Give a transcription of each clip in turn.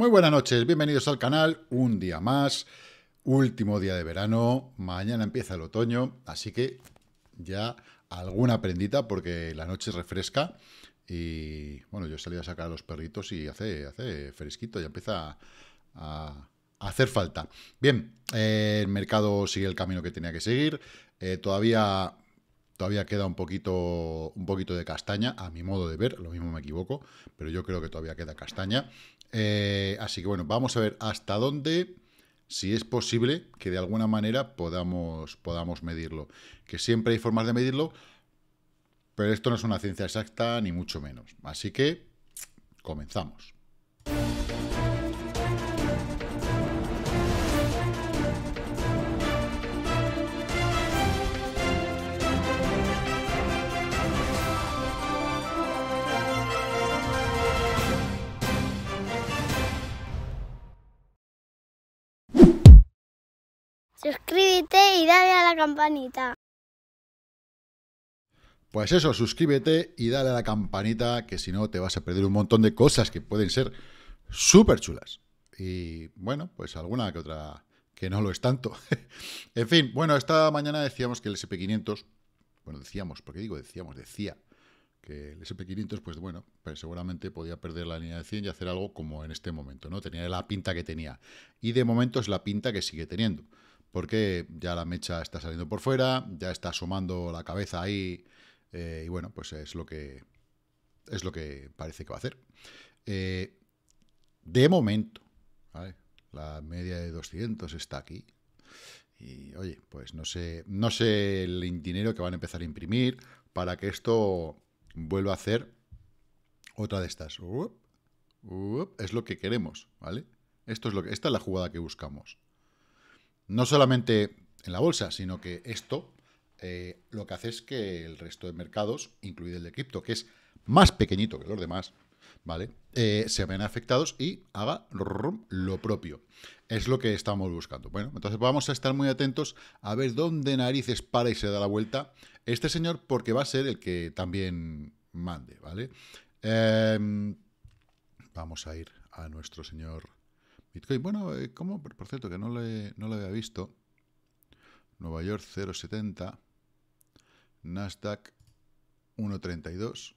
Muy buenas noches, bienvenidos al canal, un día más, último día de verano, mañana empieza el otoño, así que ya alguna prendita porque la noche refresca y bueno, yo salí a sacar a los perritos y hace, hace fresquito, ya empieza a, hacer falta. Bien, eh, el mercado sigue el camino que tenía que seguir, eh, todavía... Todavía queda un poquito, un poquito de castaña, a mi modo de ver, lo mismo me equivoco, pero yo creo que todavía queda castaña. Eh, así que bueno, vamos a ver hasta dónde, si es posible, que de alguna manera podamos, podamos medirlo. Que siempre hay formas de medirlo, pero esto no es una ciencia exacta, ni mucho menos. Así que comenzamos. campanita. Pues eso, suscríbete y dale a la campanita, que si no te vas a perder un montón de cosas que pueden ser súper chulas. Y bueno, pues alguna que otra que no lo es tanto. en fin, bueno, esta mañana decíamos que el SP500, bueno, decíamos, porque digo decíamos, decía que el SP500, pues bueno, pero pues seguramente podía perder la línea de 100 y hacer algo como en este momento, ¿no? Tenía la pinta que tenía. Y de momento es la pinta que sigue teniendo porque ya la mecha está saliendo por fuera, ya está asomando la cabeza ahí, eh, y bueno, pues es lo que es lo que parece que va a hacer. Eh, de momento, la media de 200 está aquí. Y oye, pues no sé, no sé el dinero que van a empezar a imprimir para que esto vuelva a hacer otra de estas. es lo que queremos, ¿vale? Esto es lo que, esta es la jugada que buscamos no solamente en la bolsa, sino que esto eh, lo que hace es que el resto de mercados, incluido el de cripto, que es más pequeñito que los demás, ¿vale? Eh, se ven afectados y haga lo propio. Es lo que estamos buscando. Bueno, entonces vamos a estar muy atentos a ver dónde narices para y se da la vuelta este señor, porque va a ser el que también mande, ¿vale? Em, vamos a ir a nuestro señor Bitcoin, bueno, eh, ¿cómo? Por cierto, que no, le, no lo había visto. Nueva York 0,70. Nasdaq 1,32.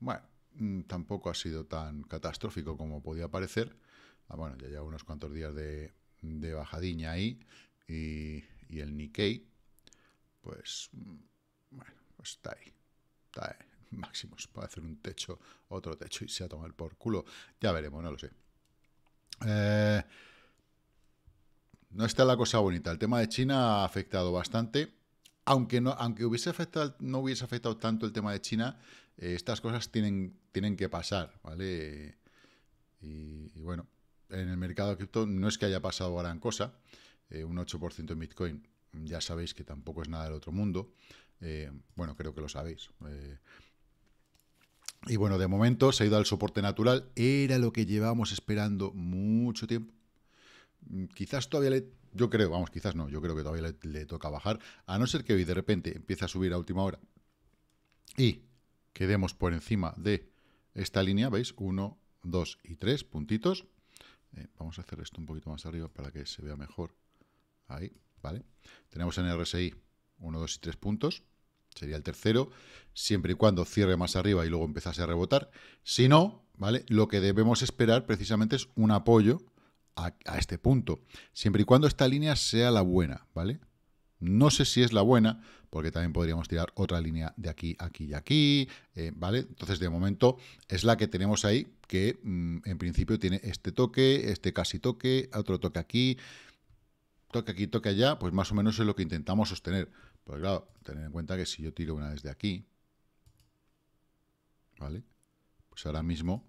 Bueno, mm, tampoco ha sido tan catastrófico como podía parecer. Ah, bueno, ya lleva unos cuantos días de, de bajadiña ahí. Y, y, el Nikkei, pues, mm, bueno, pues está ahí. Está ahí. Máximos para hacer un techo, otro techo y se ha tomado el por culo. Ya veremos, no lo sé. Eh, no está la cosa bonita. El tema de China ha afectado bastante. Aunque, no, aunque hubiese afectado, no hubiese afectado tanto el tema de China, eh, estas cosas tienen, tienen que pasar, ¿vale? Y, bueno, en el mercado de cripto no es que haya pasado gran cosa. Eh, un 8% en Bitcoin, ya sabéis que tampoco es nada del otro mundo. bueno, creo que lo sabéis. Y bueno, de momento se ha ido al soporte natural. Era lo que llevábamos esperando mucho tiempo. Mm, quizás todavía le... Yo creo, vamos, quizás no. Yo creo que todavía le, toca bajar. A no ser que hoy de repente empiece a subir a última hora. Y quedemos por encima de esta línea, ¿veis? 1, 2 y 3 puntitos. Eh, vamos a hacer esto un poquito más arriba para que se vea mejor. Ahí, ¿vale? Tenemos en RSI 1, 2 y 3 puntos sería el tercero, siempre y cuando cierre más arriba y luego empezase a rebotar. Si no, ¿vale? Lo que debemos esperar precisamente es un apoyo a, este punto, siempre y cuando esta línea sea la buena, ¿vale? No sé si es la buena, porque también podríamos tirar otra línea de aquí, aquí y aquí, eh, ¿vale? Entonces, de momento, es la que tenemos ahí, que mm, en principio tiene este toque, este casi toque, otro toque aquí, toque aquí, toque allá, pues más o menos es lo que intentamos sostener pues claro, tener en cuenta que si yo tiro una desde aquí, ¿vale? Pues ahora mismo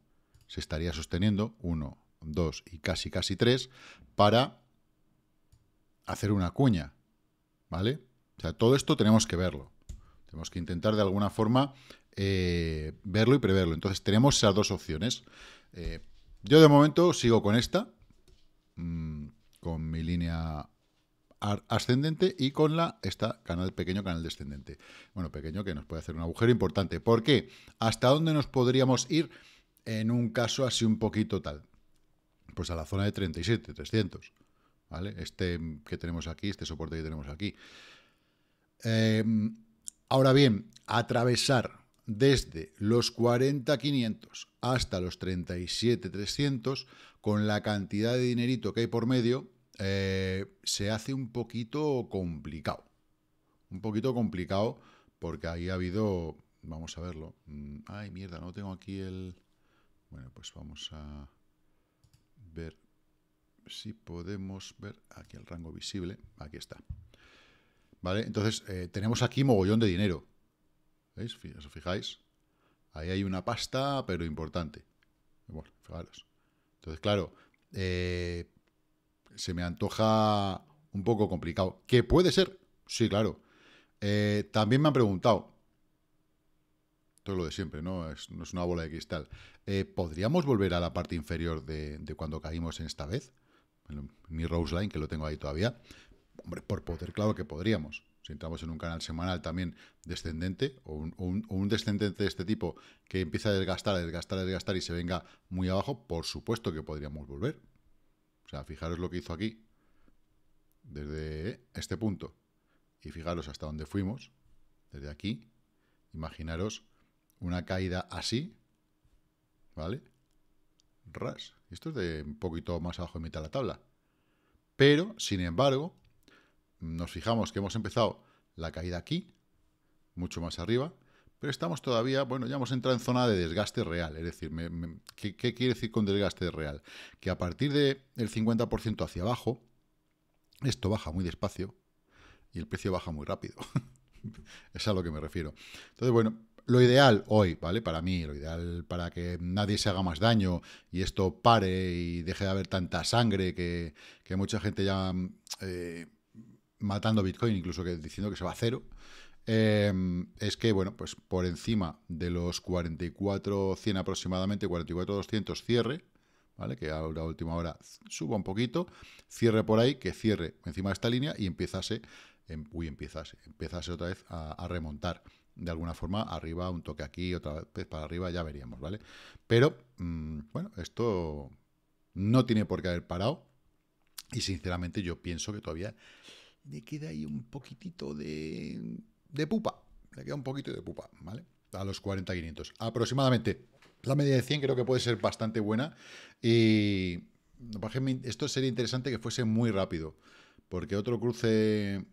se estaría sosteniendo 1, 2 y casi casi tres para hacer una cuña, ¿vale? O sea, todo esto tenemos que verlo. Tenemos que intentar de alguna forma eh, verlo y preverlo. Entonces tenemos esas dos opciones. Eh, yo de momento sigo con esta, mm, con mi línea ascendente y con la esta canal pequeño canal descendente. Bueno, pequeño que nos puede hacer un agujero importante. ¿Por qué? ¿Hasta dónde nos podríamos ir en un caso así un poquito tal? Pues a la zona de 37, 300. ¿Vale? Este que tenemos aquí, este soporte que tenemos aquí. Em, ahora bien, atravesar desde los 40.500 hasta los 37.300 con la cantidad de dinerito que hay por medio, eh, se hace un poquito complicado. Un poquito complicado porque ahí ha habido... Vamos a verlo. Mm, ay, mierda, no tengo aquí el... Bueno, pues vamos a ver si podemos ver aquí el rango visible. Aquí está. ¿Vale? Entonces, eh, tenemos aquí mogollón de dinero. ¿Veis? ¿Os fijáis? Ahí hay una pasta, pero importante. Bueno, fijaros. Entonces, claro, eh, se me antoja un poco complicado. ¿Que puede ser? Sí, claro. Eh, también me han preguntado, todo lo de siempre, ¿no? Es, no es una bola de cristal. Eh, ¿Podríamos volver a la parte inferior de, cuando caímos en esta vez? mi Rose Line, que lo tengo ahí todavía. Hombre, por poder, claro que podríamos. Si entramos en un canal semanal también descendente, o un, o un descendente de este tipo que empieza a desgastar, a desgastar, a desgastar y se venga muy abajo, por supuesto que podríamos volver sea, fijaros lo que hizo aquí, desde este punto, y fijaros hasta dónde fuimos, desde aquí, imaginaros una caída así, ¿vale? Ras. Esto es de un poquito más abajo de mitad de la tabla. Pero, sin embargo, nos fijamos que hemos empezado la caída aquí, mucho más arriba, pero estamos todavía, bueno, ya hemos entrado en zona de desgaste real. Es decir, ¿qué, quiere decir con desgaste real? Que a partir del 50% hacia abajo, esto baja muy despacio y el precio baja muy rápido. es a lo que me refiero. Entonces, bueno, lo ideal hoy, ¿vale? Para mí, lo ideal para que nadie se haga más daño y esto pare y deje de haber tanta sangre que, que mucha gente ya eh, matando Bitcoin, incluso que diciendo que se va a cero. Em, es que, bueno, pues por encima de los 44.100 aproximadamente, 44.200 cierre, ¿vale? Que a la última hora suba un poquito, cierre por ahí, que cierre encima de esta línea y empiezase, em, uy, empiezase, empiezase otra vez a, remontar. De alguna forma, arriba, un toque aquí, otra vez para arriba, ya veríamos, ¿vale? Pero, mm, bueno, esto no tiene por qué haber parado. Y sinceramente yo pienso que todavía le queda ahí un poquitito de de pupa. Le queda un poquito de pupa, ¿vale? A los 40.500, Aproximadamente. La media de 100 creo que puede ser bastante buena. Y esto sería interesante que fuese muy rápido. Porque otro cruce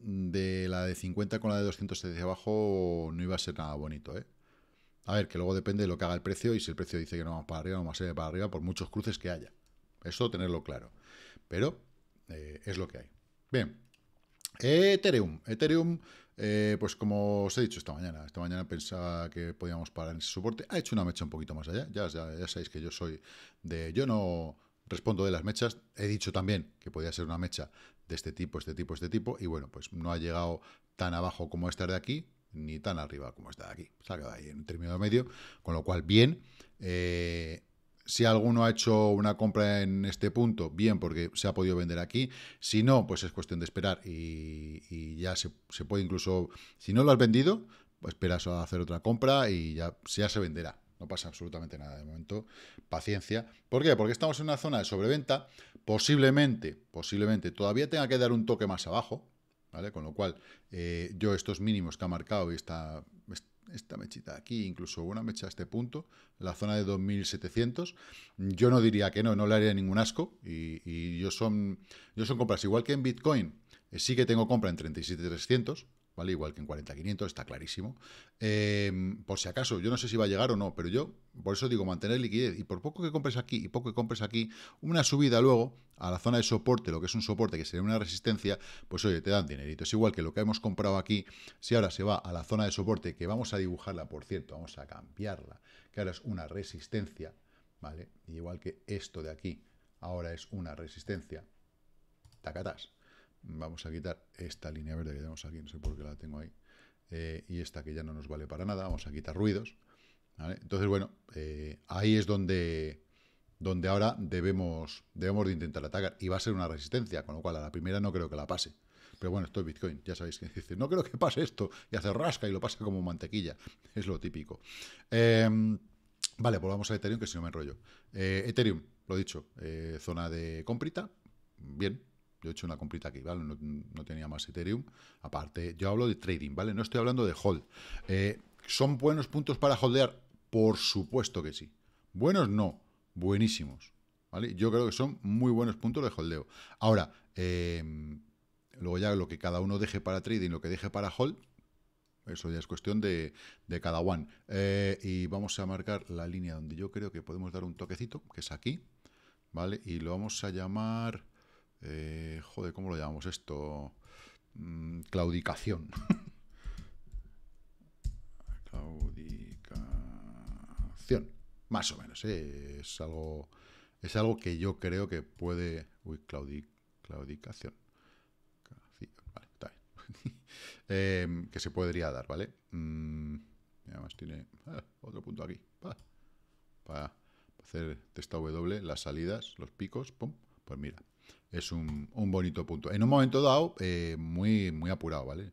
de la de 50 con la de 200 hacia abajo no iba a ser nada bonito, ¿eh? A ver, que luego depende de lo que haga el precio y si el precio dice que no vamos para arriba, no vamos a ir para arriba por muchos cruces que haya. Eso tenerlo claro. Pero eh, es lo que hay. Bien, Ethereum. Ethereum, eh, pues como os he dicho esta mañana, esta mañana pensaba que podíamos parar en ese soporte. Ha hecho una mecha un poquito más allá. Ya, sabéis que yo soy de... Yo no respondo de las mechas. He dicho también que podía ser una mecha de este tipo, este tipo, este tipo. Y bueno, pues no ha llegado tan abajo como esta de aquí, ni tan arriba como esta de aquí. Se ha quedado ahí en un término medio, con lo cual bien. Eh, si alguno ha hecho una compra en este punto, bien, porque se ha podido vender aquí. Si no, pues es cuestión de esperar y, ya se, puede incluso, si no lo has vendido, esperas a hacer otra compra y ya, se venderá. No pasa absolutamente nada de momento. Paciencia. ¿Por qué? Porque estamos en una zona de sobreventa. Posiblemente, posiblemente todavía tenga que dar un toque más abajo, ¿vale? Con lo cual, eh, yo estos mínimos que ha marcado y esta, esta mechita aquí, incluso una mecha a este punto, la zona de 2.700. Yo no diría que no, no le haría ningún asco. Y, yo, son, yo son compras, igual que en Bitcoin, eh, sí que tengo compra en 37.300, ¿vale? Igual que en 4500, está clarísimo. Eh, por si acaso, yo no sé si va a llegar o no, pero yo, por eso digo, mantener liquidez. Y por poco que compres aquí y poco que compres aquí, una subida luego a la zona de soporte, lo que es un soporte que sería una resistencia, pues oye, te dan dinerito. Es igual que lo que hemos comprado aquí, si ahora se va a la zona de soporte, que vamos a dibujarla, por cierto, vamos a cambiarla, que ahora es una resistencia, ¿vale? igual que esto de aquí, ahora es una resistencia, tacatas Vamos a quitar esta línea verde que tenemos aquí, no sé por qué la tengo ahí, eh, y esta que ya no nos vale para nada, vamos a quitar ruidos. Entonces, bueno, eh, ahí es donde, donde ahora debemos, debemos de intentar atacar, y va a ser una resistencia, con lo cual a la primera no creo que la pase. Pero bueno, esto es Bitcoin, ya sabéis que dice, no creo que pase esto, y hace rasca y lo pasa como mantequilla, es lo típico. Em, vale, volvamos a Ethereum, que si no me enrollo. Eh, Ethereum, lo dicho, zona de comprita, bien, yo he hecho una comprita aquí, ¿vale? No, tenía más Ethereum. Aparte, yo hablo de trading, ¿vale? No estoy hablando de hold. Eh, ¿Son buenos puntos para holdear? Por supuesto que sí. Buenos no, buenísimos. ¿Vale? Yo creo que son muy buenos puntos de holdeo. Ahora, eh, luego ya lo que cada uno deje para trading, lo que deje para hold, eso ya es cuestión de, cada one. Eh, y vamos a marcar la línea donde yo creo que podemos dar un toquecito, que es aquí, ¿vale? Y lo vamos a llamar eh, joder, ¿cómo lo llamamos esto? Mm, claudicación. claudicación, más o menos. ¿eh? Es, algo, es algo que yo creo que puede... Uy, claudicación. Vale, está bien. Em, que se podría dar, ¿vale? Mm, además tiene ah, otro punto aquí. para hacer testa W, las salidas, los picos, pum. Pues mira, es un, bonito punto. En un momento dado, eh, muy, muy apurado, ¿vale?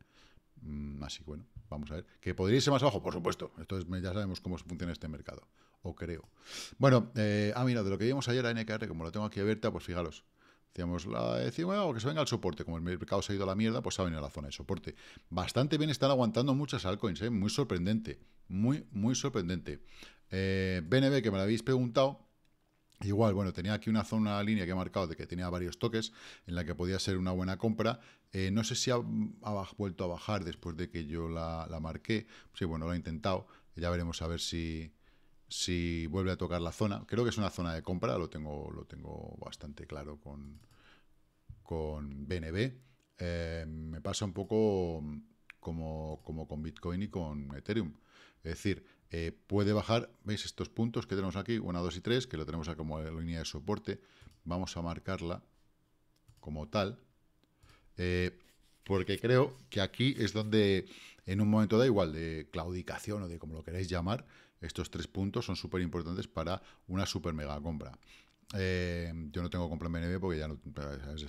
Mm, así que bueno, vamos a ver. ¿Que podría irse más abajo? Por supuesto. Entonces ya sabemos cómo funciona este mercado. O creo. Bueno, eh, ah, mira, de lo que vimos ayer a NKR, como lo tengo aquí abierta, pues fijaros. Decíamos, la, o que se venga al soporte. Como el mercado se ha ido a la mierda, pues se ha venido a la zona de soporte. Bastante bien están aguantando muchas altcoins, ¿eh? Muy sorprendente. Muy, muy sorprendente. BNB, eh, que me lo habéis preguntado, Igual, bueno, tenía aquí una zona, línea que he marcado de que tenía varios toques en la que podía ser una buena compra. Eh, no sé si ha, vuelto a bajar después de que yo la, la marqué. Sí, bueno, lo he intentado. Ya veremos a ver si, si vuelve a tocar la zona. Creo que es una zona de compra, lo tengo, lo tengo bastante claro con, con BNB. Eh, me pasa un poco como, como con Bitcoin y con Ethereum. Es decir, eh, puede bajar, veis estos puntos que tenemos aquí, 1, 2 y 3, que lo tenemos como línea de soporte, vamos a marcarla como tal, eh, porque creo que aquí es donde en un momento da igual, de claudicación o de como lo queráis llamar, estos tres puntos son súper importantes para una super mega compra. Eh, yo no tengo compra en BNB porque ya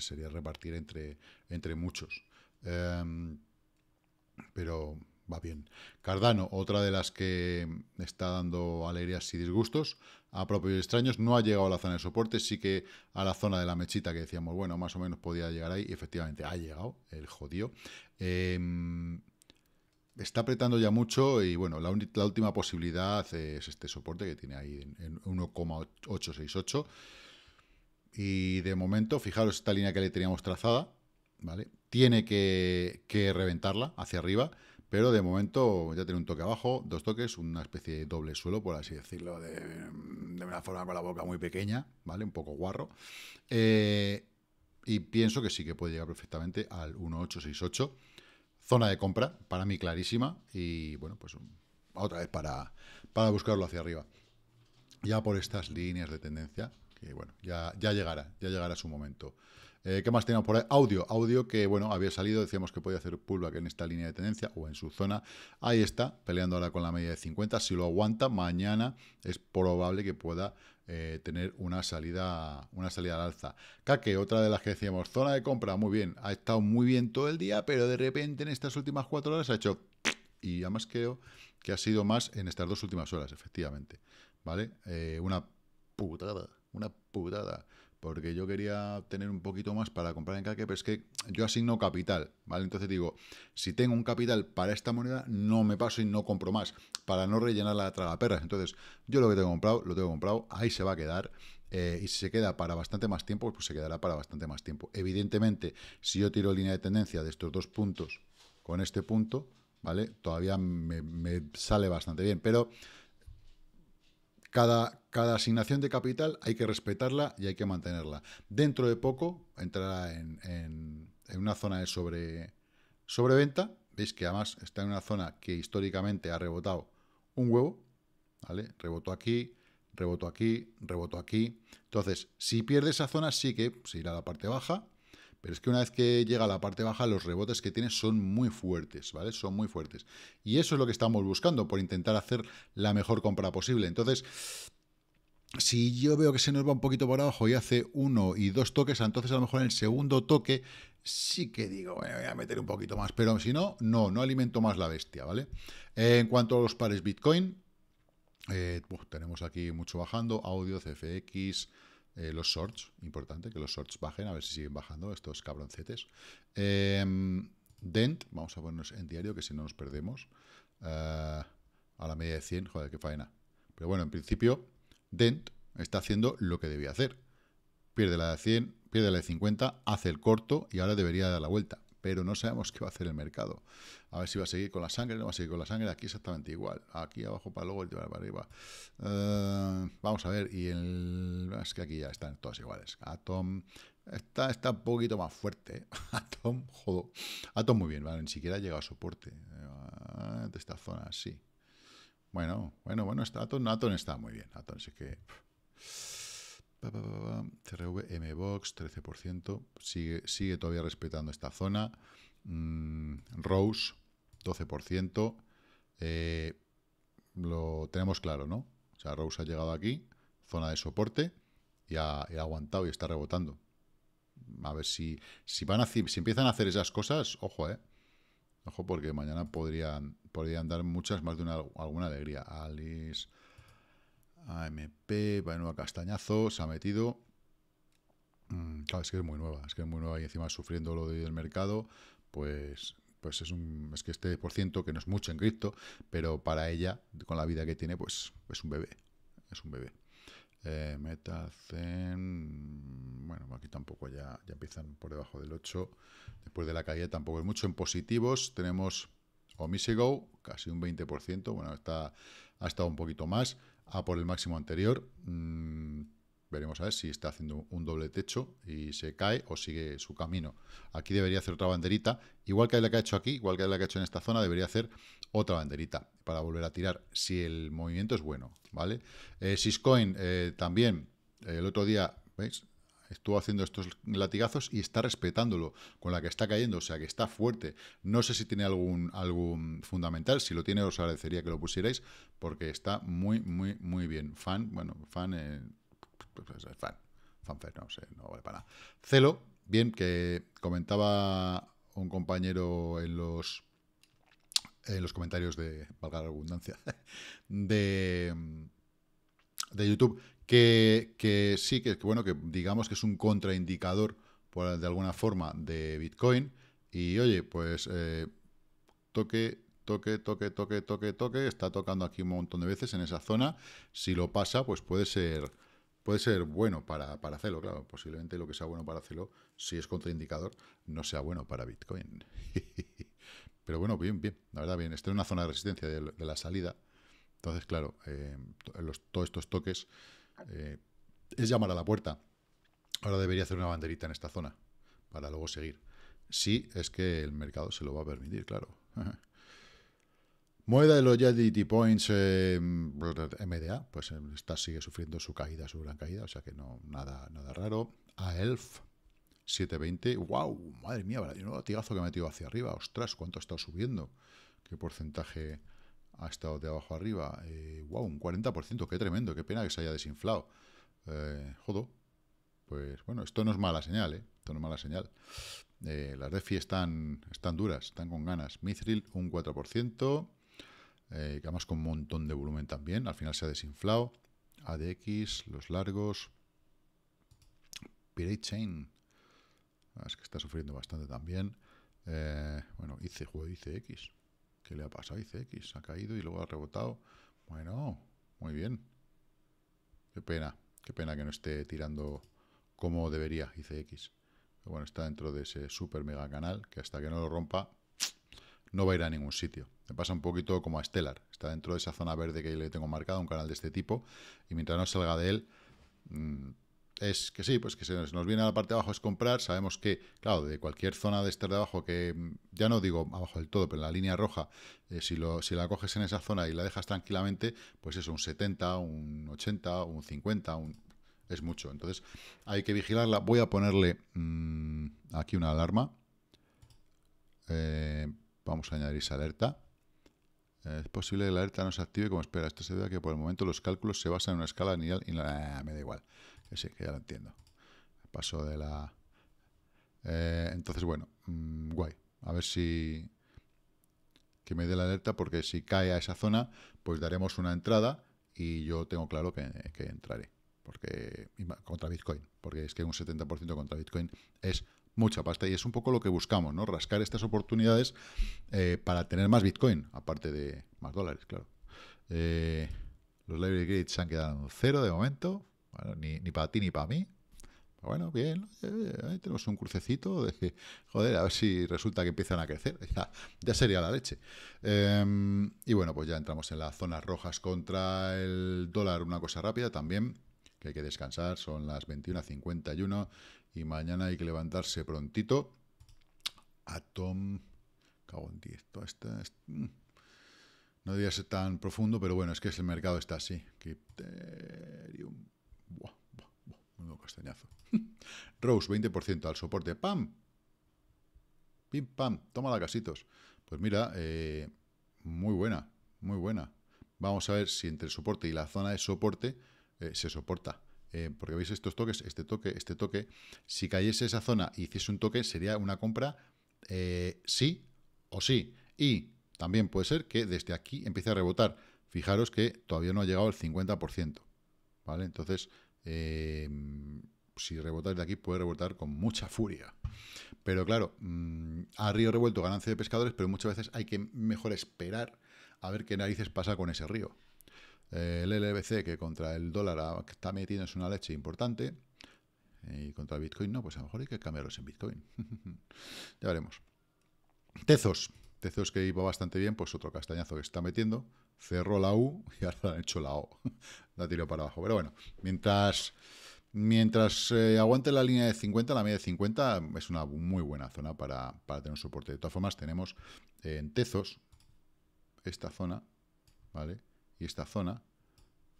sería repartir entre, entre muchos. Em, pero va bien. Cardano, otra de las que está dando alegrías y disgustos, a propios y extraños, no ha llegado a la zona de soporte, sí que a la zona de la mechita que decíamos, bueno, más o menos podía llegar ahí, y efectivamente ha llegado, el jodido. Em, está apretando ya mucho y bueno, la, última posibilidad es este soporte que tiene ahí en, 1,868. Y de momento, fijaros esta línea que le teníamos trazada, ¿vale? Tiene que, que reventarla hacia arriba. Pero de momento ya tiene un toque abajo, dos toques, una especie de doble suelo, por así decirlo, de, una forma con la boca muy pequeña, ¿vale? Un poco guarro. Eh, y pienso que sí que puede llegar perfectamente al 1868. Zona de compra, para mí clarísima. Y bueno, pues otra vez para, para buscarlo hacia arriba. Ya por estas líneas de tendencia, que bueno, ya, ya llegará, ya llegará su momento. Eh, ¿Qué más tenemos por ahí? Audio. Audio que, bueno, había salido, decíamos que podía hacer pullback en esta línea de tendencia o en su zona. Ahí está, peleando ahora con la media de 50. Si lo aguanta, mañana es probable que pueda eh, tener una salida, una salida al alza. Kake, otra de las que decíamos, zona de compra, muy bien. Ha estado muy bien todo el día, pero de repente en estas últimas cuatro horas ha hecho... Y además creo que ha sido más en estas dos últimas horas, efectivamente. ¿Vale? Eh, una putada, una putada porque yo quería tener un poquito más para comprar en caque pero es que yo asigno capital, ¿vale? Entonces digo, si tengo un capital para esta moneda, no me paso y no compro más, para no rellenar la traga perras. Entonces, yo lo que tengo comprado, lo tengo comprado, ahí se va a quedar. Eh, y si se queda para bastante más tiempo, pues se quedará para bastante más tiempo. Evidentemente, si yo tiro línea de tendencia de estos dos puntos con este punto, ¿vale? Todavía me, me sale bastante bien, pero cada, cada asignación de capital hay que respetarla y hay que mantenerla. Dentro de poco entrará en, una zona de sobre, sobreventa. Veis que además está en una zona que históricamente ha rebotado un huevo. ¿vale? Rebotó aquí, rebotó aquí, rebotó aquí. Entonces, si pierde esa zona, sí que se irá a la parte baja. Pero es que una vez que llega a la parte baja, los rebotes que tiene son muy fuertes, ¿vale? Son muy fuertes. Y eso es lo que estamos buscando, por intentar hacer la mejor compra posible. Entonces, si yo veo que se nos va un poquito por abajo y hace uno y dos toques, entonces a lo mejor en el segundo toque sí que digo, me voy a meter un poquito más, pero si no, no, no alimento más la bestia, ¿vale? Eh, en cuanto a los pares Bitcoin, eh, tenemos aquí mucho bajando, audio, CFX, eh, los shorts, importante que los shorts bajen, a ver si siguen bajando estos cabroncetes. Em, Dent, vamos a ponernos en diario, que si no nos perdemos. a la media de 100, joder, qué faena. Pero bueno, en principio Dent está haciendo lo que debía hacer. Pierde la de 100, pierde la de 50, hace el corto y ahora debería dar la vuelta. Pero no sabemos qué va a hacer el mercado. A ver si va a seguir con la sangre, no va a seguir con la sangre. Aquí exactamente igual. Aquí abajo para luego, para arriba. Eh, vamos a ver. Y el... es que aquí ya están todas iguales. Atom está, está un poquito más fuerte. ¿eh? Atom, jodo. Atom muy bien, ¿vale? Ni siquiera ha llegado a soporte. Eh, de esta zona, sí. Bueno, bueno, bueno, está, está muy bien. Aton que... CRV, MBOX, 13%. Sigue, sigue todavía respetando esta zona. Mm, Rose, 12%. Eh, lo tenemos claro, ¿no? O sea, Rose ha llegado aquí, zona de soporte, y ha, aguantado y está rebotando. A ver si, si, van a, si empiezan a hacer esas cosas, ojo, ¿eh? Ojo, porque mañana podrían, podrían dar muchas más de una, alguna alegría. Alice, AMP, bueno, Castañazo, se ha metido. Mm, claro, es que es muy nueva, es que es muy nueva y encima sufriendo lo del mercado, pues, pues es, un, es que este por ciento, que no es mucho en cripto, pero para ella, con la vida que tiene, pues es un bebé, es un bebé eh, Meta, bueno, aquí tampoco ya, ya empiezan por debajo del 8, después de la caída tampoco es mucho. En positivos tenemos Omisigo, casi un 20%, bueno, está, ha estado un poquito más, a por el máximo anterior, mm, veremos a ver si está haciendo un doble techo y se cae o sigue su camino. Aquí debería hacer otra banderita, igual que la que ha hecho aquí, igual que la que ha hecho en esta zona, debería hacer otra banderita para volver a tirar, si el movimiento es bueno, ¿vale? Eh, Syscoin eh, también, el otro día, ¿veis? Estuvo haciendo estos latigazos y está respetándolo con la que está cayendo, o sea que está fuerte. No sé si tiene algún, algún fundamental, si lo tiene os agradecería que lo pusierais, porque está muy, muy, muy bien. Fan, bueno, fan, eh, pues, pues, fan, fanfare, no sé, no vale para nada. Celo, bien, que comentaba un compañero en los en eh, los comentarios de, valga la abundancia, de, de YouTube, que, sí, que, es bueno, que digamos que es un contraindicador de alguna forma de Bitcoin. Y oye, pues eh, toque, toque, toque, toque, toque, toque, está tocando aquí un montón de veces en esa zona. Si lo pasa, pues puede ser... Puede ser bueno para, para hacerlo, claro. Posiblemente lo que sea bueno para hacerlo, si es contraindicador, no sea bueno para Bitcoin. Pero bueno, bien, bien, la verdad, bien. Estoy en una zona de resistencia de, la salida. Entonces, claro, eh, todos estos toques eh, es llamar a la puerta. Ahora debería hacer una banderita en esta zona para luego seguir. Sí, es que el mercado se lo va a permitir, claro. Moeda de los Loyalty Points eh, MDA, pues está sigue sufriendo su caída, su gran caída, o sea que no, nada, nada raro. elf 720, wow, madre mía, un latigazo que ha metido hacia arriba, ostras, cuánto ha estado subiendo, qué porcentaje ha estado de abajo arriba, wow, eh, un 40%, qué tremendo, qué pena que se haya desinflado, eh, jodo, pues bueno, esto no es mala señal, ¿eh? esto no es mala señal, eh, las DeFi e están, están duras, están con ganas, Mithril un 4%, eh, además con un montón de volumen también, al final se ha desinflado, ADX, los largos, Pirate Chain, Ah, es que está sufriendo bastante también. Eh, bueno, hice juego ICX. ¿Qué le ha pasado a ICX? Ha caído y luego ha rebotado. Bueno, muy bien. Qué pena. Qué pena que no esté tirando como debería ICX. Pero bueno, está dentro de ese super mega canal que hasta que no lo rompa no va a ir a ningún sitio. Me pasa un poquito como a Stellar. Está dentro de esa zona verde que le tengo marcada, un canal de este tipo. Y mientras no salga de él... Mm, es que sí, pues que se nos viene a la parte de abajo es comprar, sabemos que, claro, de cualquier zona de estar de abajo, que ya no digo abajo del todo, pero la línea roja, eh, si, si la coges en esa zona y la dejas tranquilamente, pues eso, un 70, un 80, un 50, un, es mucho. Entonces hay que vigilarla. Voy a ponerle mm, aquí una alarma. Eh, vamos a añadir esa alerta. Eh, es posible que la alerta no se active como espera. Esto se debe que por el momento los cálculos se basan en una escala lineal y me da igual. Ese, sí, que ya lo entiendo. Paso de la... Eh, entonces, bueno, mm, guay. A ver si... Que me dé la alerta porque si cae a esa zona, pues daremos una entrada y yo tengo claro que, entraré. Porque contra Bitcoin, porque es que un 70% contra Bitcoin es mucha pasta y es un poco lo que buscamos, ¿no? Rascar estas oportunidades eh, para tener más Bitcoin, aparte de más dólares, claro. Eh, los library grids se han quedado en cero de momento, ni, para ti ni para mí. Pues bueno, bien, tenemos un crucecito de joder, a ver si resulta que empiezan a crecer. Ya, sería la leche. Em, y bueno, pues ya entramos en las zonas rojas contra el dólar. Una cosa rápida también, que hay que descansar. Son las 21.51 y mañana hay que levantarse prontito. Atom... Cago en mm, no diría ser tan profundo, pero bueno, es que el mercado está así. Criterium. Buah, castañazo. Rose, 20% al soporte. ¡Pam! ¡Pim, pam! Toma la casitos. Pues mira, eh, muy buena, muy buena. Vamos a ver si entre el soporte y la zona de soporte eh, se soporta. Eh, porque veis estos toques, este toque, este toque. Si cayese esa zona y hiciese un toque, sería una compra sí o sí. Y también puede ser que desde aquí empiece a rebotar. Fijaros que todavía no ha llegado al 50%. Entonces, eh, si rebotáis de aquí, puede rebotar con mucha furia. Pero claro, mm, a río revuelto ganancia de pescadores, pero muchas veces hay que mejor esperar a ver qué narices pasa con ese río. el LBC, que contra el dólar está metido, es una leche importante, eh, y contra el Bitcoin no, pues a lo mejor hay que cambiarlos en Bitcoin. ya veremos. Tezos, Tezos este que iba bastante bien, pues otro castañazo que está metiendo, cerró la U y ahora han hecho la O, la tiró para abajo. Pero bueno, mientras, mientras eh, aguante la línea de 50, la media de 50 es una muy buena zona para, tener un soporte. De todas formas, tenemos eh, en Tezos esta zona, ¿vale? Y esta zona,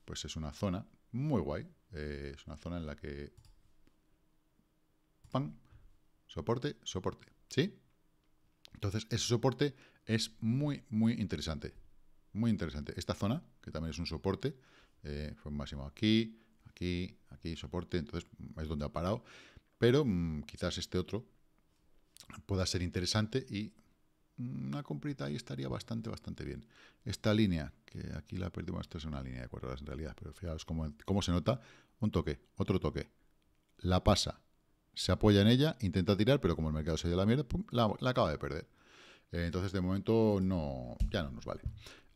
pues es una zona muy guay. Eh, es una zona en la que... ¡Pam! Soporte, soporte. ¿Sí? Entonces, ese soporte es muy, muy interesante. Muy interesante. Esta zona, que también es un soporte, fue eh, fue máximo aquí, aquí, aquí, soporte, entonces mm, es donde ha parado. Pero mm, quizás este otro pueda ser interesante y mm, una comprita ahí estaría bastante, bastante bien. Esta línea, que aquí la perdimos, esta es una línea de cuatro en realidad, pero fijaos cómo, cómo se nota, un toque, otro toque, la pasa, se apoya en ella, intenta tirar, pero como el mercado se dio la mierda, la, acaba de perder. Eh, entonces, de momento, no, ya no nos vale.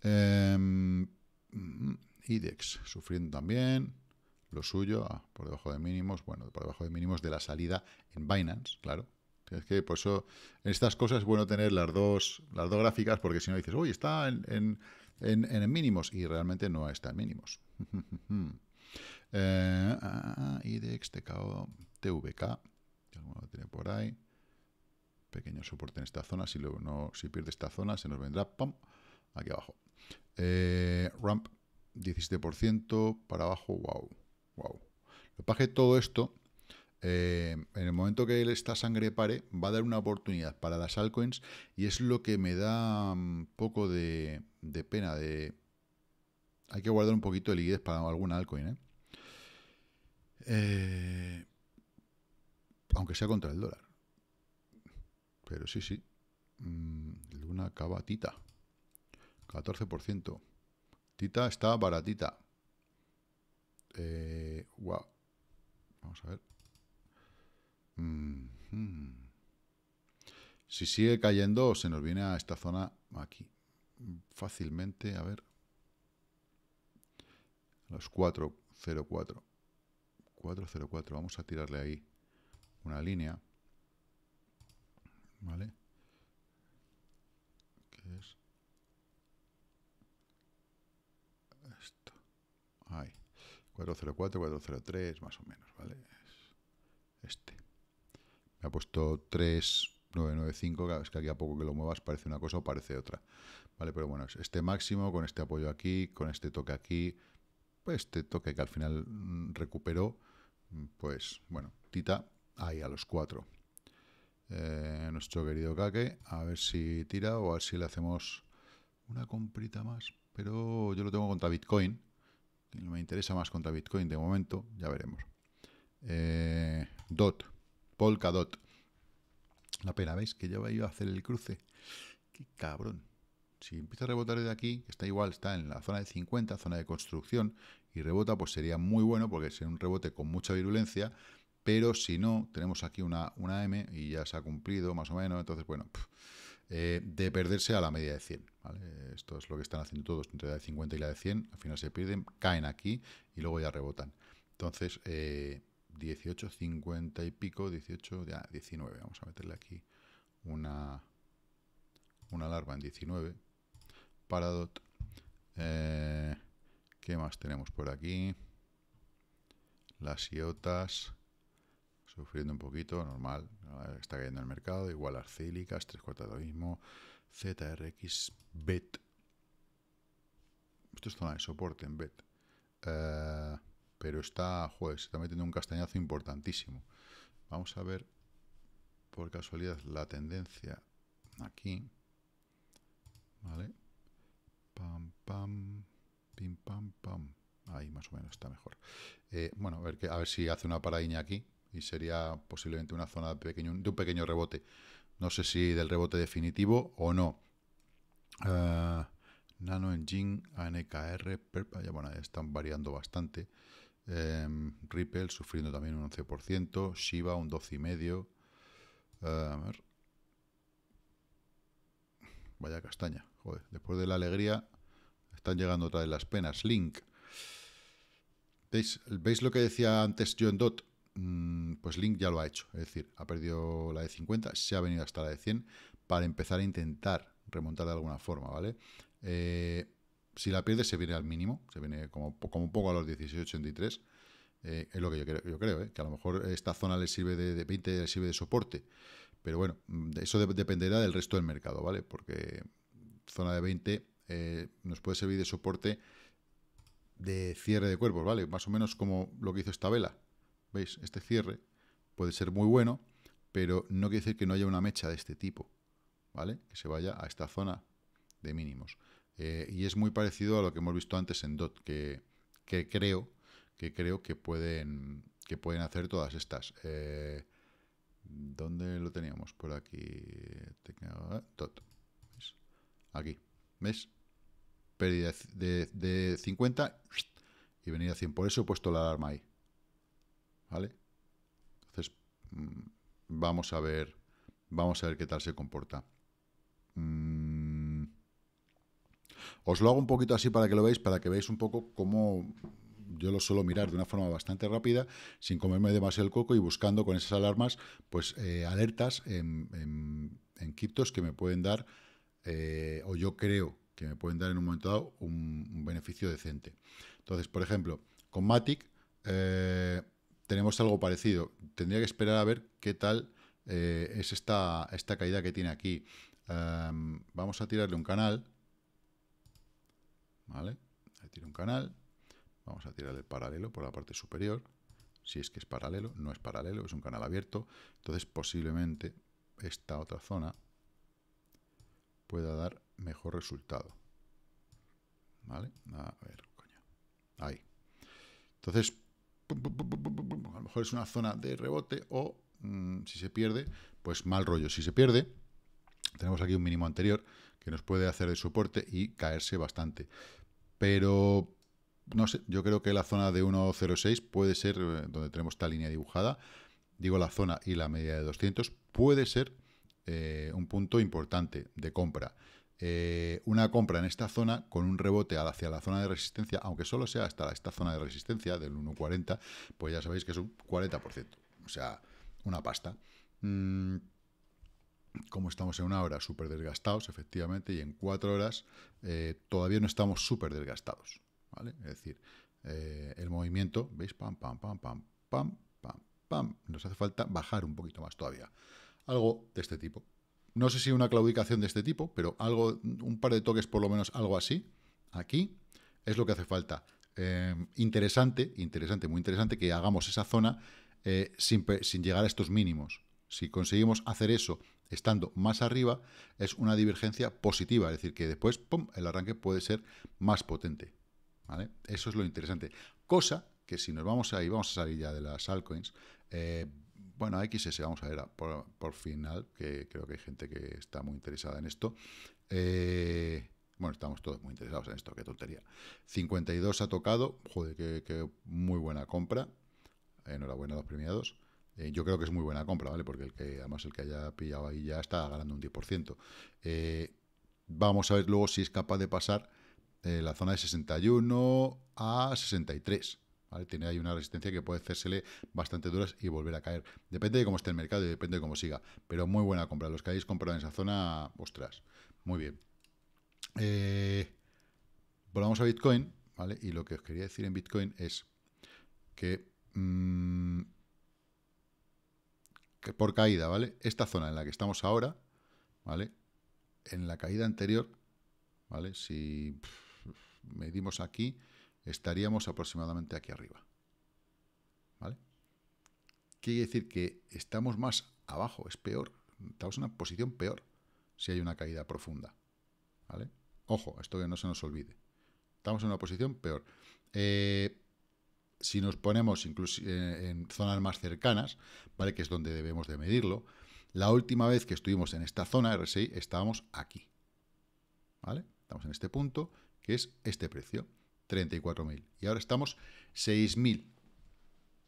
Em, mm, IDEX sufriendo también lo suyo, ah, por debajo de mínimos, bueno, por debajo de mínimos de la salida en Binance, claro. Es que por eso en estas cosas es bueno tener las dos, las dos gráficas, porque si no dices, uy, está en, mínimos, y realmente no está en mínimos. Eh, ah, ah, IDEX, TKO, TVK tiene por ahí. Pequeño soporte en esta zona. Si, no, si pierde esta zona, se nos vendrá ¡pam! aquí abajo. Eh, ramp 17% para abajo. ¡Wow! ¡Wow! Lo paje todo esto. Eh, en el momento que esta sangre pare, va a dar una oportunidad para las altcoins y es lo que me da un mm, poco de, pena. De, hay que guardar un poquito de liquidez para alguna altcoin. ¿eh? eh aunque sea contra el dólar. Pero sí, sí. Mm, Luna cabatita. Tita. 14%. Tita está baratita. wow. Eh, vamos a ver. Mm-hmm. Si sigue cayendo, se nos viene a esta zona aquí. Fácilmente, a ver. Los 404. 404. Vamos a tirarle ahí una línea, ¿vale? ¿Qué es? Esto. Ahí. 404, 403, más o menos, ¿vale? este. Me ha puesto 3995, cada vez que aquí a poco que lo muevas parece una cosa o parece otra. ¿Vale? Pero bueno, este máximo, con este apoyo aquí, con este toque aquí, pues este toque que al final mm, recuperó, mm, pues bueno, tita, Ahí, a los cuatro. Eh, nuestro querido Kake, a ver si tira o a ver si le hacemos una comprita más. Pero yo lo tengo contra Bitcoin. No me interesa más contra Bitcoin de momento, ya veremos. Eh, DOT. Polka DOT, Polkadot. La pena, ¿veis? Que ya va a hacer el cruce. Qué cabrón. Si empieza a rebotar desde aquí, está igual, está en la zona de 50, zona de construcción, y rebota, pues sería muy bueno, porque sería un rebote con mucha virulencia, pero si no, tenemos aquí una, M y ya se ha cumplido más o menos, entonces, bueno, eh, de perderse a la media de 100, Esto es lo que están haciendo todos, entre la de 50 y la de 100, al final se pierden, caen aquí y luego ya rebotan. Entonces, 18, eh, 50 y pico, 18, ya, 19, vamos a meterle aquí una, una larva en 19, Paradot, eh, ¿qué más tenemos por aquí? Las iotas, sufriendo un poquito, normal, está cayendo el mercado, igual arcílicas, tres 4 lo mismo, ZRX, BET. Esto es zona de soporte en BET. Eh, pero está, joder, se está metiendo un castañazo importantísimo. Vamos a ver, por casualidad, la tendencia aquí. ¿Vale? Pam, pam, pim, pam, pam. Ahí más o menos está mejor. Eh, bueno, a ver, que, a ver si hace una paradiña aquí y sería posiblemente una zona de, un pequeño rebote. No sé si del rebote definitivo o no. Ah, Nano Engine, ANKR, ah, ya bueno, están variando bastante. Em, Ripple sufriendo también un 11%, Shiba un 12,5%. Ah, a Vaya castaña, joder. Después de la alegría, están llegando otra vez las penas. Link. ¿Veis, ¿Veis lo que decía antes John Dot? Mm, pues Link ya lo ha hecho, es decir, ha perdido la de 50, se ha venido hasta la de 100 para empezar a intentar remontar de alguna forma, ¿vale? Eh, si la pierde se viene al mínimo, se viene como, como poco a los 16,83, eh, es lo que yo creo, ¿eh? que a lo mejor esta zona le sirve de, 20, le sirve de soporte, pero bueno, mm, eso dependerá del resto del mercado, ¿vale? Porque zona de 20 nos puede servir de soporte de cierre de cuerpos, ¿vale? Más o menos como lo que hizo esta vela. ¿Veis? Este cierre puede ser muy bueno, pero no quiere decir que no haya una mecha de este tipo, ¿vale? Que se vaya a esta zona de mínimos. Eh, y es muy parecido a lo que hemos visto antes en DOT, que, creo que creo que pueden, que pueden hacer todas estas. Eh, ¿Dónde lo teníamos? Por aquí. Eh, DOT. Aquí. ¿Ves? Pérdida de, de 50 y venir a 100. Por eso he puesto la alarma ahí. ¿vale? Entonces, mm, vamos a ver, vamos a ver qué tal se comporta. Mm. Os lo hago un poquito así para que lo veáis, para que veáis un poco cómo yo lo suelo mirar de una forma bastante rápida, sin comerme demasiado el coco y buscando con esas alarmas, pues eh, alertas en, en, criptos que me pueden dar, eh, o yo creo que me pueden dar en un momento dado un, un beneficio decente. Entonces, por ejemplo, con Matic, eh, tenemos algo parecido. Tendría que esperar a ver qué tal eh, es esta, esta caída que tiene aquí. Em, vamos a tirarle un canal. ¿Vale? un canal. Vamos a tirarle el paralelo por la parte superior. Si es que es paralelo, no es paralelo, es un canal abierto. Entonces, posiblemente esta otra zona pueda dar mejor resultado. ¿Vale? A ver, coño. Ahí. Entonces, a lo mejor es una zona de rebote o mm, si se pierde, pues mal rollo. Si se pierde, tenemos aquí un mínimo anterior que nos puede hacer de soporte y caerse bastante. Pero no sé, yo creo que la zona de 1.06 puede ser, eh, donde tenemos esta línea dibujada, digo la zona y la media de 200, puede ser eh, un punto importante de compra. Eh, una compra en esta zona con un rebote hacia la zona de resistencia, aunque solo sea hasta esta zona de resistencia del 1.40, pues ya sabéis que es un 40%, o sea, una pasta. Mm, como estamos en una hora súper desgastados, efectivamente, y en cuatro horas eh, todavía no estamos súper desgastados, ¿vale? Es decir, eh, el movimiento, ¿veis? Pam, pam, pam, pam, pam, pam, pam. Nos hace falta bajar un poquito más todavía. Algo de este tipo, no sé si una claudicación de este tipo, pero algo, un par de toques por lo menos, algo así, aquí, es lo que hace falta. Eh, interesante, interesante, muy interesante que hagamos esa zona eh, sin, llegar a estos mínimos. Si conseguimos hacer eso estando más arriba, es una divergencia positiva, es decir, que después el arranque puede ser más potente. ¿vale? Eso es lo interesante. Cosa que si nos vamos ahí, vamos a salir ya de las altcoins, eh, bueno, XS, vamos a ver por, final, que creo que hay gente que está muy interesada en esto. Eh, bueno, estamos todos muy interesados en esto, qué tontería. 52 ha tocado, joder, qué, muy buena compra. Enhorabuena a los premiados. Eh, yo creo que es muy buena compra, ¿vale? Porque el que además el que haya pillado ahí ya está ganando un 10%. Eh, vamos a ver luego si es capaz de pasar la zona de 61 a 63. Tiene ahí una resistencia que puede hacerse bastante duras y volver a caer. Depende de cómo esté el mercado y depende de cómo siga. Pero muy buena compra. Los que hayáis comprado en esa zona, ostras, muy bien. Eh, volvamos a Bitcoin, ¿vale? Y lo que os quería decir en Bitcoin es mm, que... por caída, ¿vale? Esta zona en la que estamos ahora, ¿vale? En la caída anterior, ¿vale? Si medimos aquí, estaríamos aproximadamente aquí arriba. ¿Vale? Quiere decir que estamos más abajo, es peor. Estamos en una posición peor si hay una caída profunda. ¿Vale? Ojo, esto que no se nos olvide. Estamos en una posición peor. Eh, si nos ponemos incluso eh, en zonas más cercanas, ¿vale? Que es donde debemos de medirlo. La última vez que estuvimos en esta zona RSI estábamos aquí. ¿Vale? Estamos en este punto, que es este precio. 34.000. Y ahora estamos 6.000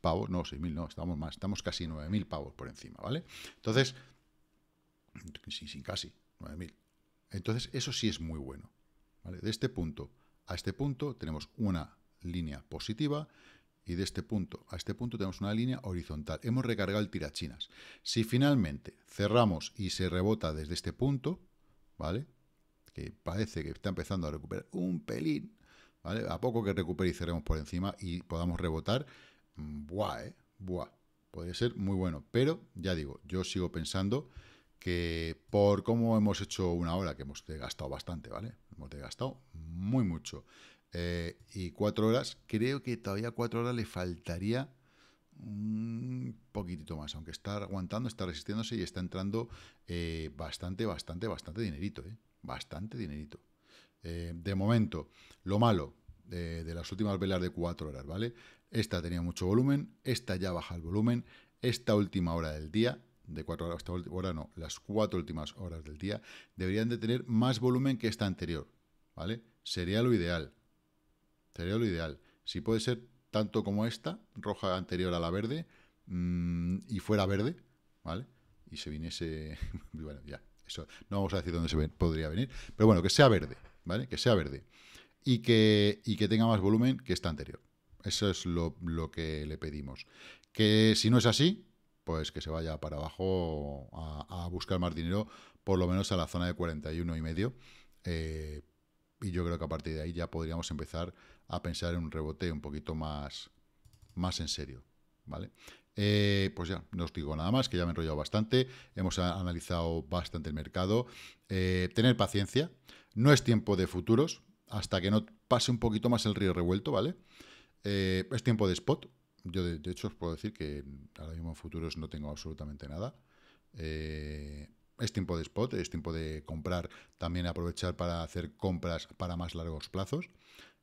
pavos, no, 6.000 no, estamos más, estamos casi 9.000 pavos por encima, ¿vale? Entonces, sí, sin casi, 9.000. Entonces, eso sí es muy bueno, ¿vale? De este punto a este punto tenemos una línea positiva y de este punto a este punto tenemos una línea horizontal. Hemos recargado el tirachinas. Si finalmente cerramos y se rebota desde este punto, ¿vale? Que parece que está empezando a recuperar un pelín, a poco que recupere y cerremos por encima y podamos rebotar, mm, buah, ¿eh? podría ser muy bueno. Pero, ya digo, yo sigo pensando que por cómo hemos hecho una hora, que hemos gastado bastante, ¿vale? Hemos gastado muy mucho. Eh, y cuatro horas, creo que todavía cuatro horas le faltaría un poquitito más, aunque está aguantando, está resistiéndose y está entrando eh, bastante, bastante, bastante dinerito, ¿eh? Bastante dinerito. Eh, de momento, lo malo eh, de, las últimas velas de 4 horas, ¿vale? Esta tenía mucho volumen, esta ya baja el volumen, esta última hora del día, de 4 horas, esta hora no, las 4 últimas horas del día, deberían de tener más volumen que esta anterior, ¿vale? Sería lo ideal, sería lo ideal. Si puede ser tanto como esta, roja anterior a la verde, mm, y fuera verde, ¿vale? Y se viniese, bueno, ya, eso, no vamos a decir dónde se podría venir, pero bueno, que sea verde, ¿vale? Que sea verde y que, que tenga más volumen que esta anterior. Eso es lo, que le pedimos. Que si no es así, pues que se vaya para abajo a, buscar más dinero, por lo menos a la zona de 41 y medio. Eh, y yo creo que a partir de ahí ya podríamos empezar a pensar en un rebote un poquito más, más en serio. ¿vale? Eh, pues ya, no os digo nada más, que ya me he enrollado bastante, hemos analizado bastante el mercado. Eh, tener paciencia, no es tiempo de futuros, hasta que no pase un poquito más el río revuelto, ¿vale? Eh, es tiempo de spot, yo de, de, hecho os puedo decir que ahora mismo en futuros no tengo absolutamente nada. es tiempo de spot, es tiempo de comprar, también aprovechar para hacer compras para más largos plazos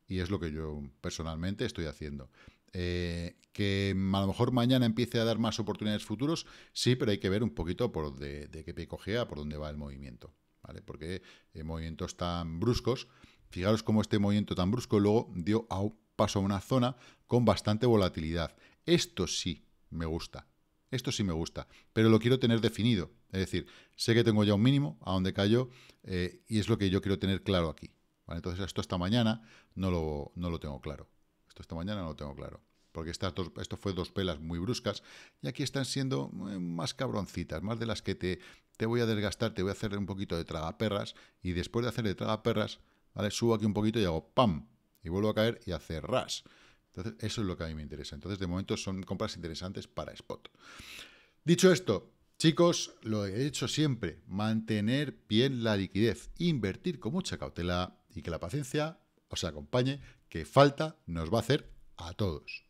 y es lo que yo personalmente estoy haciendo. Eh, que a lo mejor mañana empiece a dar más oportunidades futuros, sí, pero hay que ver un poquito por de, qué pie cogea, por dónde va el movimiento, ¿vale? Porque eh, movimientos tan bruscos, fijaros cómo este movimiento tan brusco luego dio a paso a una zona con bastante volatilidad. Esto sí me gusta, esto sí me gusta, pero lo quiero tener definido. Es decir, sé que tengo ya un mínimo a dónde cayó eh, y es lo que yo quiero tener claro aquí. ¿vale? Entonces esto hasta mañana no lo, no lo tengo claro. Esto hasta mañana no lo tengo claro porque esto fue dos pelas muy bruscas, y aquí están siendo eh, más cabroncitas, más de las que te, te voy a desgastar, te voy a hacer un poquito de perras y después de hacerle de tragaperras, ¿vale? Subo aquí un poquito y hago ¡pam! Y vuelvo a caer y hace ras. Entonces, eso es lo que a mí me interesa. Entonces, de momento son compras interesantes para spot. Dicho esto, chicos, lo he hecho siempre, mantener bien la liquidez, invertir con mucha cautela y que la paciencia os acompañe, que falta nos va a hacer a todos.